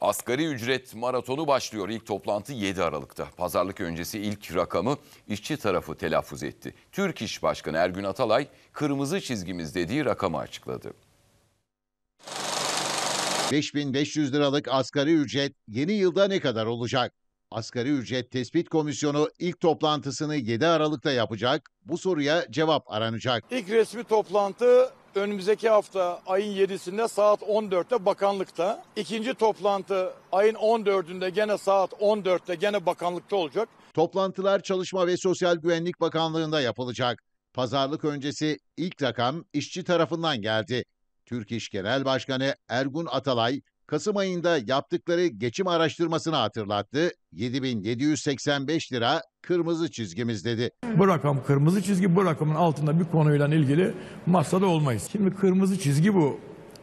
Asgari ücret maratonu başlıyor. İlk toplantı 7 Aralık'ta. Pazarlık öncesi ilk rakamı işçi tarafı telaffuz etti. Türk İş Başkanı Ergün Atalay kırmızı çizgimiz dediği rakamı açıkladı. 5500 liralık asgari ücret yeni yılda ne kadar olacak? Asgari Ücret Tespit Komisyonu ilk toplantısını 7 Aralık'ta yapacak. Bu soruya cevap aranacak. İlk resmi toplantı önümüzdeki hafta ayın 7'sinde saat 14'te bakanlıkta. ikinci toplantı ayın 14'ünde gene saat 14'te gene bakanlıkta olacak. Toplantılar Çalışma ve Sosyal Güvenlik Bakanlığı'nda yapılacak. Pazarlık öncesi ilk rakam işçi tarafından geldi. Türk İş Genel Başkanı Ergun Atalay Kasım ayında yaptıkları geçim araştırmasını hatırlattı. 7785 lira kırmızı çizgimiz dedi. Bu rakam kırmızı çizgi bu rakamın altında bir konuyla ilgili masada olmayız. Şimdi kırmızı çizgi bu.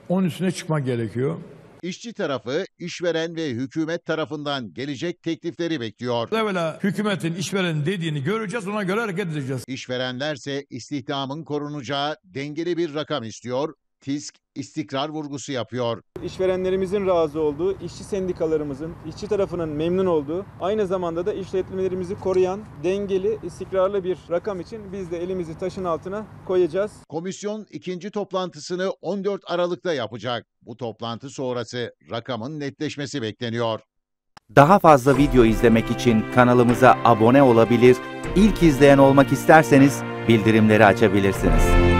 Onun üstüne çıkmak gerekiyor. İşçi tarafı, işveren ve hükümet tarafından gelecek teklifleri bekliyor. Evvela hükümetin, işverenin dediğini göreceğiz, ona göre hareket edeceğiz. İşverenlerse istihdamın korunacağı dengeli bir rakam istiyor. TİSK istikrar vurgusu yapıyor. İşverenlerimizin razı olduğu, işçi sendikalarımızın, işçi tarafının memnun olduğu, aynı zamanda da işletmelerimizi koruyan, dengeli, istikrarlı bir rakam için biz de elimizi taşın altına koyacağız. Komisyon ikinci toplantısını 14 Aralık'ta yapacak. Bu toplantı sonrası rakamın netleşmesi bekleniyor. Daha fazla video izlemek için kanalımıza abone olabilir, ilk izleyen olmak isterseniz bildirimleri açabilirsiniz.